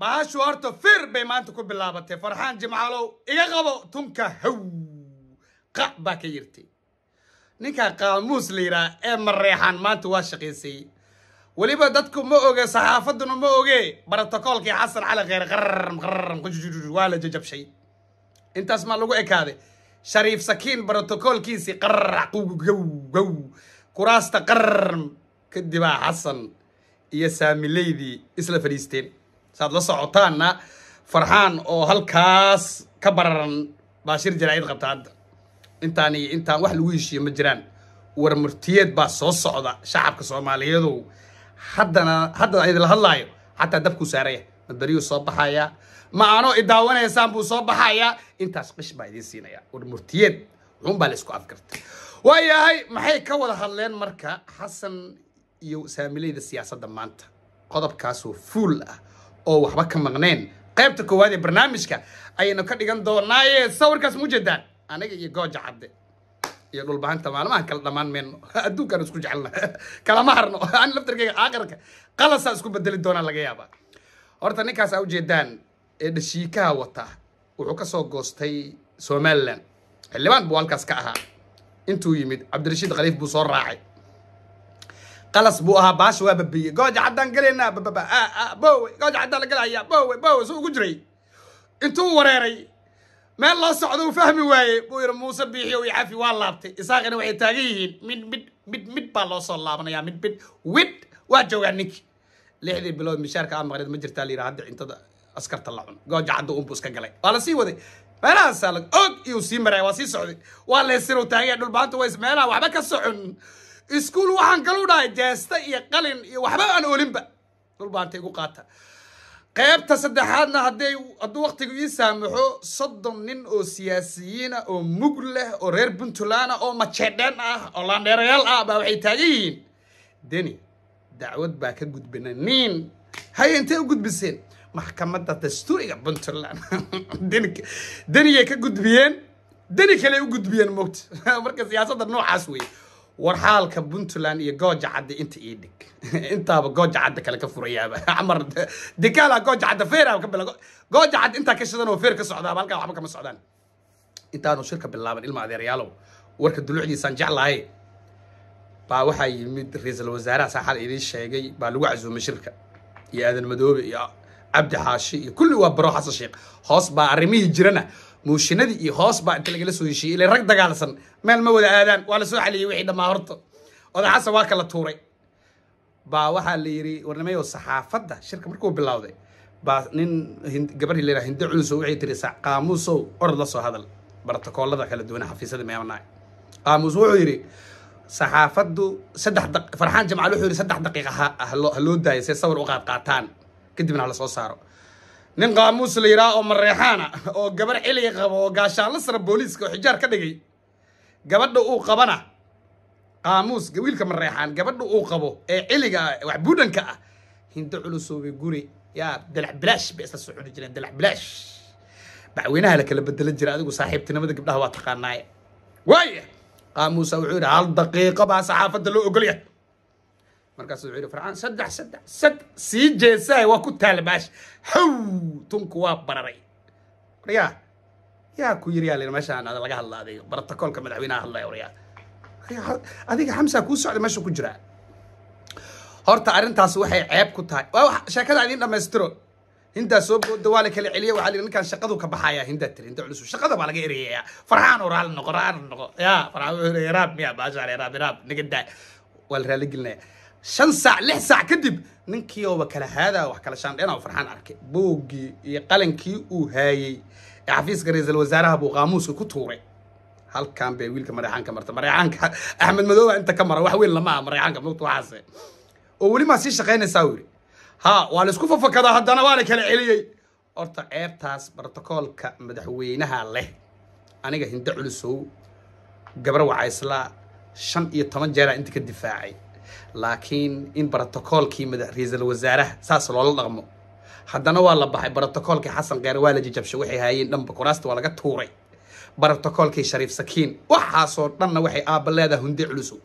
maashu horta fir bay maanta ku bilaabatay farxaan jimcaalow iga qabo tunka haw qa baa ka yirtay ninkaa qaamuus la yidhaah ee mareexaan maanta waa shaqaysayey weliba dadku ma oge saxaafaduna ma oge brotokoolkii xasan cali kheyre qararam waa la jajabshay intaas maa lagu ekaaday shariif sakiin brotokoolkiisii qararac qowgow gow kuraasta qararam kadibaa xasan iyo saamileydii isla fadhiisteen saad la socotaanna farxaan oo halkaas ka bararan baashir jaraa'id qabta hadda intaani intaan wax lagu heshiiyo ma jiraan warmurtiyeed baa soo socda shacabka soomaaliyadow haddana haddana idinla hadlaayo xataa dabkuu saaraya madbaryuu soo baxayaa ma aanoo idaawanaysaan buu soo baxayaa intaas qish baa idiin siinaya warmurtiyeed murtiyeed baa la isku waayahay maxay ka wada hadleen marka xasan iyo saamileyda siyaasadda maanta qodobkaasoo fuul ah oo waxba ka maqneen qaybta koowaad ee barnaamijka ayaynu ka dhigan doonaaye sawirkaas ma ujeedaan aniga iyo gooja cadde iyo dhulbahanta maalmahan kala dhammaan meyno adduunkaan isku jecelna kalama harno an laftarkeyga aakarka qalasaa isku bedeli doonaa laga yaabaa horta ninkaas aa ujeedaan ee dhashiikaha wata wuxuu ka soo goostay somalilan xildhibaan buu halkaas ka ahaa intuu yimid cabdirashiid khaliif buu soo raacay qalas buu ahaa baasha waa babiyey gooja caddaan gelaynaa bowe gooja caddaan la gelayaa bowe bowe suu ugu jiray intuu wareeray meel loo socdo uu fahmi waaye buu yidhi muuse biixiyo icafi waa laabtay isaaqina waxay taagan yihiin mid mid mid mid baa loo soo laabanayaa mid mid wid waa joogaa ninkii lixdii bilood mishaarka aa maqneed ma jirtaa la yidhaha hadda cuntada askarta la cun gooja cadda unbuu iska galay waa la sii waday meelahaasaa og iyuu sii maraya waa sii socday waa leysiruu taagaya dhulbaanta ways meelaha waxba ka socon iskuol waxaan galu dhahay jeesta iyo qalin iyo waxba aan olinba dhul baanta igu qaata qaybta saddexaadna hadday hadduu waqtigu ii saamaxo soddon nin oo siyaasiyiina ah, oo mug leh oo reer puntland oo majeedheen ah oo laandheerayaal ah, ah baa waxay taagan yihiin deni dacwad baa ka gudbina niin haya intay u gudbiseen maxkamadda dastuuriga puntland deniyay ka gudbiyeen deni kaley u gudbiyeen mogta marka siyaasadda noocaas weeye warxaalka puntland iyo gooja cadde inta ii dhig intaaba gooja cadde kale ka furayaaba camar dikaala gooja cadde feeraaba ka bila gooja cadde intaa ka shidan oo feer ka socdaaba halkaa waxba kama socdaan intaanu shirka bilaaban ilma adeeryaalow warka duluucdiisaan jeclahay baa waxaa yimid ra iisal wasaaraha xal idii sheegay baa lagu casuumay shirka iyo aadan madoobe iyo cabdi xaashi iyo kulli waa baro xasan sheekh hoos baa arrimihii jirana muushinadii iyo hoos baa inta lagala soo heshiiyey ila rag dagaalsan meel ma wada aadaan waa la soo xaliyay wixii dhammaa horta oday waa kala tuuray baa waxaa la yidhi warnimayo saxaafadda shirka markuu bilowday baa nin gabadhii la yidhaha hindo culuso waxay tiri qaamuusow orod la soo hadal bartakoolada kala duwan xafiisyada meemanaay qaamuus wuxuu yidhi saxaafaddu saddex farxaan jamcaal wuxuu yidhi saddex daqiiqa ha loo daayay see sawir u qaadqaataan kadibna ha la soo saaro nin qaamuus la yidhaha oo mareexaana oo gabar xilliga qaba oo gaashaanla sara booliiska oo xijaar ka dhigay gabadha uu qabana qaamuus wiilka mareexaan gabadha uu qabo ee xilliga wax buudhanka ah hindo culusoobay guri yaa dalax bilaash bay isla soconi jireen dalax bilaash baxweynaha la kala bedelan jira adigu saaxiibtinimada gabdhaha waa taqaanaaye waaye qaamuusa wuxuu yidhi hal daqiiqo baa saxaafadda loo ogolyahay markaasuu wuxuu yidhi fircaan saddex saddex saddex sii jeesaay waa ku taal meesha xow tunku waa bararay waryaa yaa ku yiri yaa layidhi meeshaan laga hadla adiga borotokoolka madaxweynaha hadlaya waryaa adiga xamsa kuu socda meesha ku jiraa horta arrintaas waxay ceeb ku tahay waa sheekada idiin dhammaystiro intaa soo booda waa la kala celiya waxaa lihi ninkaan shaqadu ka baxayaa hindaa tiri hinda culus shaqada baa laga ereyayaa farxaan oo raali noqo raali noqo yaa farxaan wuxuu raab miya baashaan raab raab niga daa waa la raali gelinayaa shan saac lix saac kadib ninkii ooba kala haadaa wax kala shaandheena oo farxaan arkay booggii iyo qalankii uu haayey ee xafiiska ra-iisul wasaaraha buu qaamuuska ku tuuray halkan bay wiilka marayxaanka marta marayxaanka axmed madooba inta ka mara wax weyn lama ah marayxaanka mugta waxaase oo weli maa sii shaqaynaysaa yidhi ha waa la isku fafakadaa haddana waa la kala celiyey horta ceebtaas brotokoolka madaxweynaha leh aniga hindo culusow gabra wacaysla shan iyo toban jeeraa inta ka difaacay laakiin in ra-iisal wasaaraha saas loola dhaqmo haddana waa la baxay brotocoolkii xasan keer waa la jijabsha waxay haayeen dhanba kuraasta waa laga tuuray brotocoolkii shariif sakiin waxaasoo dhanna waxay aaba leedahay hundo culusow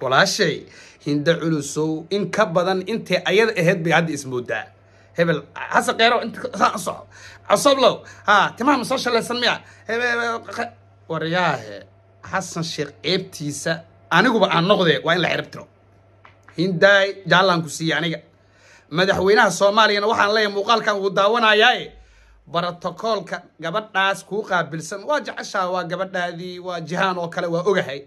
walaashay hindo culusow in ka badan intay ayada aheyd bay hadda ismoodaa hebel xasan keero insaa cosoblow ha timaama soo shallaysan miya waryaahe xasan sheekh ceebtiisa aniguba aan noqdee waa in la xerab tiro jaallaanku jaalaan siiye aniga madaxweynaha soomaaliyana waxaan leeyahay muuqaalkan uu daawanayaae brotocoolka gabadhaas kuu qaabilsan waa jeceshaa waa gabadhaadii waa jihaan oo kale waa ogahay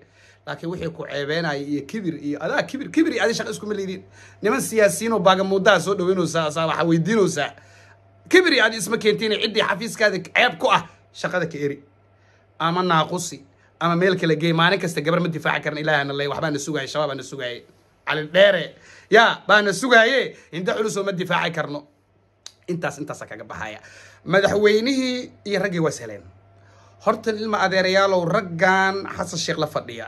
laakiin wixii ku ceebeenaya iyo kibir iyo adaa kibir kibir iyo adi shaqa iskuma leediin niman siyaasiyiinoo baagamuudaha soo dhaweynaysaa saa weydiinoosaa weydiinaysaa kibir iyo adi isma keentiin ciddii xafiiskaada ceeb ku ah shaqada ka eri ama naaqusi ama meel kala geey maalin kasta gabar ma difaaci karan ilaahana le waxbaa na sugaaye shabaabaa cali dheere yaa baa sugaye sugaaye hinda culusoo ma difaaci karno intaas intaasa kaga baxaya madaxweynihii iyo raggii waa heleen horta ilma adeerayaalow raggan xasan sheekh la fadhiya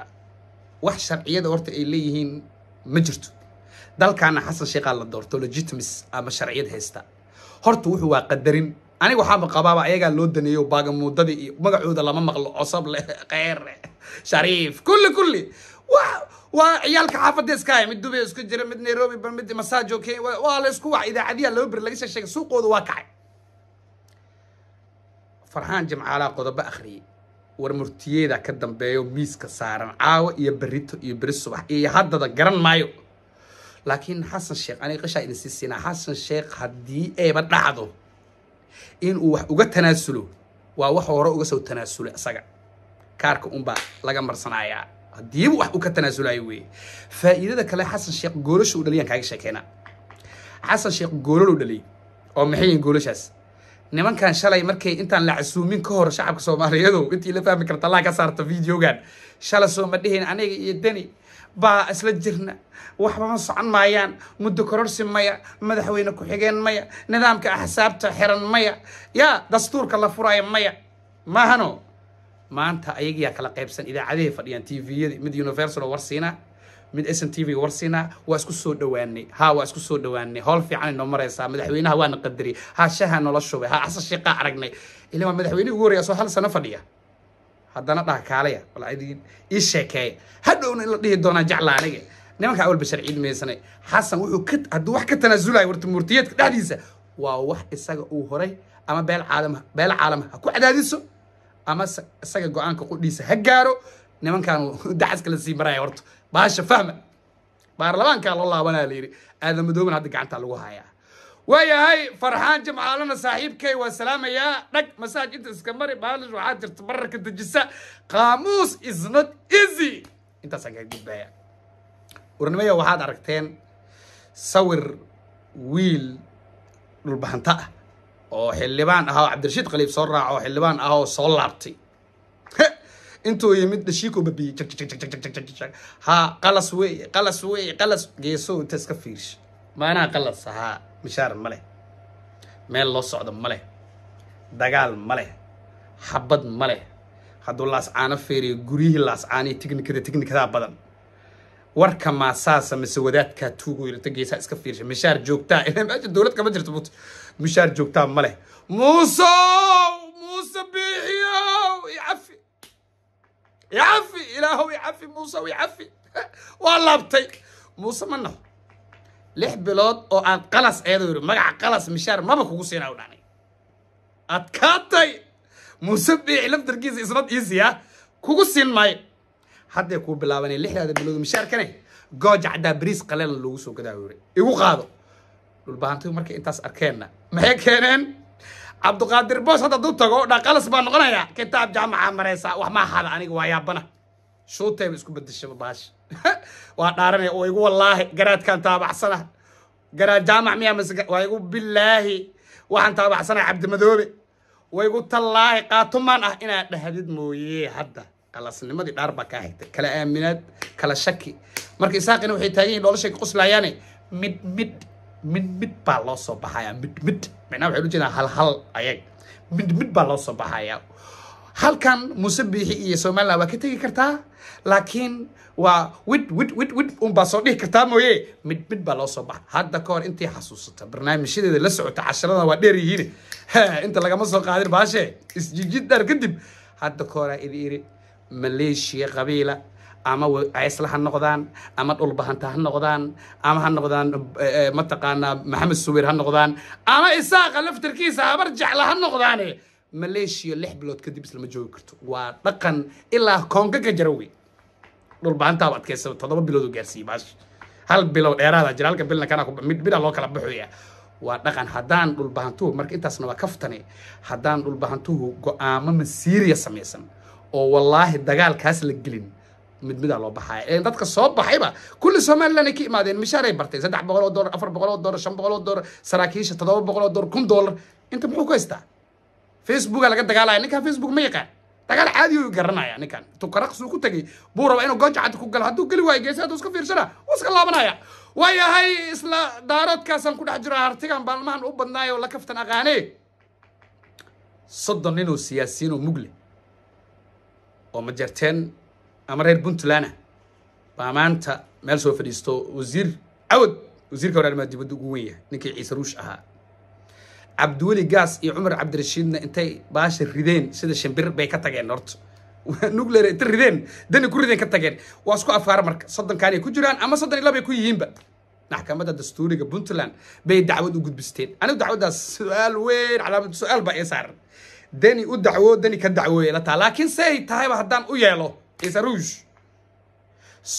wax sharciyada horta ay leeyihiin ma jirto dalkaana xasan sheekhaa la doorto legitimis ama sharciyad haysta horta wuxuu waa qadarin aniga waxaaba qabaaba ayagaa loo daneeyo baagamuudadii iyo magacooda lama maqlo cosableh kheyre shariif kulli kulli waa ciyaalka xaafadda iska hay ah, mid dubay isku jira mid nairobi mid masaajo kenya waa la isku wax idaacadiya laba beri laga shee suuqooda waa kacay farxaan jimcaalaa qodobo akhriyey warmurtiyeeda ka dambeeyo miiska saaran caawo iyo berito iyo beri subax iyo haddada garan maayo laakiin xasan sheekh aniga qishaa idin sii xasan sheekh haddii eeba dhacdo inuu wax uga tanaasulo waa wax hore uga soo tanaasulay isaga kaarka unbaa laga marsanayaa hadiiba wax u ka tanaasulayo weye faa'iidada kale xasan sheekh goolashu u dhaliyan kaaga sheekeynaa xasan sheekh goololuu dhaliyay oo maxay yihiin goolashaas nimankan shalay markay intaan la casuumin ka hor shacabka soomaaliyeedow intii la fahmi karta allah ka saarta videogan shala soo ma dhihin aniga iyo deni baa isla jirna waxbama socon maayaan muddo kororsi maya madaxweyne ku-xigeen maya nidaamka axsaabta xiran maya yaa dastuurka la furaayo maya maahano maanta ayagiyaa kala qaybsan idaacadahay fadhiyaan t tviyadii mid universalo warsiinaa mid sn t v warsiinaa waa isku soo dhawaanay haa waa isku soo dhawaanay howl fiican inoo maraysaa madaxweynaha waana qadariy ha shaha shubay ha axsa shiiqaa aragnay ilaa waa madaxweynihi ugu horreya soo hal sano fadhiya haddana dhaha kaalaya walcadiin ii sheekeeya hadhowna in la dhihi doonaa jecla aniga nimanka awalba sharciid meysane xasan wuxuu hadduu wax ka tanaasulayo warta murtiyeedka dhexdiisa waa wax isaga uu horay ama beel caalama beel caalam ha ku cadaadiso ama isaga go-aanka qudhiisa ha gaaro nimankaanu dacaska la sii maraya horto baasha fahma baarlamaankaa loo laabanaa la yidhi aadamadooban hadda gacantaa lagu hayaa waayahay farxaan jamcaalana saaxiibkay waa salaamayaa dhag masaaj inta iska mari baalish waxaa jirta bararka dejisa qaamuus isnad easy intaasaan kaga gudbaaya warnimaya waxaad aragteen sawir wiil dhulbahanta ah oo xildhibaan ahaa oo cabdirashiid khaliif soo raaca oo xildhibaan ah oo soo laabtay intuu yimid dhashiikuu babiyey ha qalas wey qalas wey qalas geesoo inta iska fiirsha maanaha qalas ahaa mishaar ma leh meel loo socdo ma leh dagaal ma leh xabad ma leh hadduu laascaano feeriyo guryihii laascaaniyo tignikada tignikadaa badan warka maasaasa mise wadaadkaa tuugu yirta geesaa iska fiirsha mishaar joogtaa ilaa meesha dowlad kama jirto but mishaar joogtaa ma leh muusow muuse biixiyow icafi icafi ilaahow icafi muusow icafi waa laabtay muuse ma naho lix bilood oo aad qalas eeduu yidhi magaca qalas mishaar maba kugu siinaa u dhacnay aad kaatay muuse biici laftarkiisa isnad iisiya ah. kugu siin maayo hadday kuu bilaabanay lixdaada bilood mishaarkane gooja caddaa bariis qaleela loogu soo gadaa yidhi igu qaado dhulbahantidu markay intaas arkeenna maxay keeneen cabduqaadir boos hadda duu tago dhaa qalas baa noqonaya kitaab jaamaca maraysa wax ma ahada aniga waa yaabana shuutayba isku bedeshaa baasha waa dhaaranaya waa igu wallaahi garaadkaan taabacsana garaad jaamac miyaa mas waa igu bilaahi waxaan taabacsana cabdimadoobe waa igu tallaahi qaatumaan ah inaad dhahdid mooye hadda qalasnimadii dhaar baa kaa xigtay kala aaminaad kala shaki marka isaaqina waxay taagan yihin noloshay ka qoslayaane mid mid mid mid baa loo soo baxayaa mid mid macnaa waxay ujeedaa hal hal ayag mid mid baa loo soo baxayaa halkan muuse biixi iyo somalilan waa ka tegi kartaa laakiin waa wid wid wid wid unbaa soo dhihi kartaa mooye mid mid baa loo soo baxa hadda ka hor intii xasuusata barnaamijyadeeda la socota casharada waa dheer yihiin inta lagama soo qaadin baashe isjijid dhaar kadib hadda ka hora idi iri maleeshiya qabiila ama ceysla ha noqdaan ama dhulbahanta ha noqdaan ama ha noqdaan eh, eh, mataqaanaa maxamed suweyr ha noqdaan ama isaaqa laftarkiisa habar jecla ha noqdaane maleeshiya lix bilood kadib islama joogi karto waa dhaqan ilaa koonka ka jara wey dhulbaantaaba adkaysaa toddoba bilood gaarsiiye baash hal bilow dheeraada jira halka bilna kana mid bida loo kala baxoya waa dhaqan haddaan dhulbahantuhu marka intaasna waa kaftane haddaan dhulbahantuhu go-aamo masiiriya samaysan oo wallaahi dagaalkaas la gelin mid midaa loo baxaaya dadka soo baxayba kulli somalilan ka imaadeen mishaaray bartay saddex boqol oo dollar afar boqol oo dollar shan boqol oo dollar saraakiisha toddoba boqol oo dollar kun dollar inta muxuu ku haystaa facebooka laga dagaalaya ninkan facebook ma yaqaan dagaal caadi u garanaya ninkan tukaraqsuu ku tegay buu rabaa inuu gooja cadda ku galo hadduu geli waayo geesi hadduu iska fiirsana wuu iska laabanaya waayahay isla daaroodkaasaan ku dhex jiro hartigan baalmahan u badnaayo la kaftan aqaane soddon nin oo siyaasiyiin oo mugle oo ma jarteen ama reer puntlanda baa maanta meel soo fadhiisto wasiir cawad wasiirka horaarimaa dibadda ugu weyn yahay ninkii ciise ruush ahaa cabdiweli gaas iyo cumar cabdirashiidna intay baasha rideen sida shambir bay ka tageen horta nuclear inta rideen dani ku rideen ka tageen waa isku afaara marka soddonkaanay ku jiraan ama soddon ilaa bay ku yihiinba maxkamadda dastuuriga puntland bay dacwad u gudbisteen anigu dacwaddaas su-aal weyn calaamad su-aal baa ii saaran dani u dacwo dani ka dacwooye la taha laakiin say tahayba haddaan u yeelo isaruush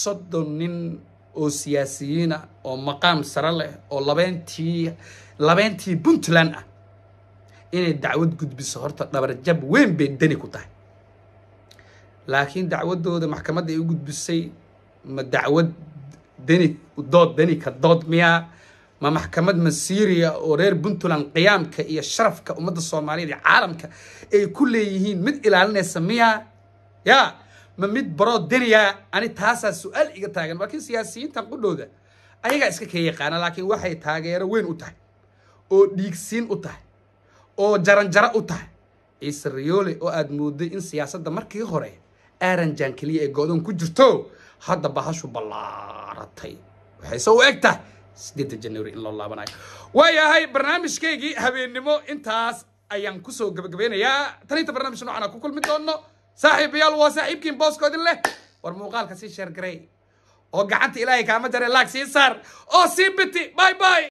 soddon nin oo siyaasiyiina ah oo maqaam sare leh oo labeentii labeentii puntland ah inay dacwad gudbiso horta dhabarjab weyn bay deni ku tahay laakiin dacwadooda maxkamadda ay u gudbisay ma dacwad deni dood deni ka dood miyaa ma maxkamad masiiriya oo reer puntland qiyaamka iyo sharafka ummadda soomaaliyeed iyo caalamka ay ku leeyihiin mid ilaalinaysa miyaa yaa ma mid baroo deniya ani taasaa su-aal iga taagan laakiin siyaasiyiintan qudhowda ayagaa iska ka yaqaana laakiin waxay taageero weyn u tahay oo dhiigsiin u tahay oo jaranjaro u tahay ciise riyoole oo aad moodday in siyaasadda markii hore aaranjaan keliya ee go-doon ku jirto hadda bahashu ballaaratay waxayse u eg tahay sideedda januari in loo laabanayo waa yahay barnaamijkaygii habeennimo intaas ayaan kusoo gabagabeynayaa taniinta barnaamij noocan aan ku kulmi doonno saaxiibayaal waa saaxiibkiin booskoodin leh war muuqaalka sii sheergaray oo gacanta ilaahay kaama jaray laag sii saar oo sii biti bay bay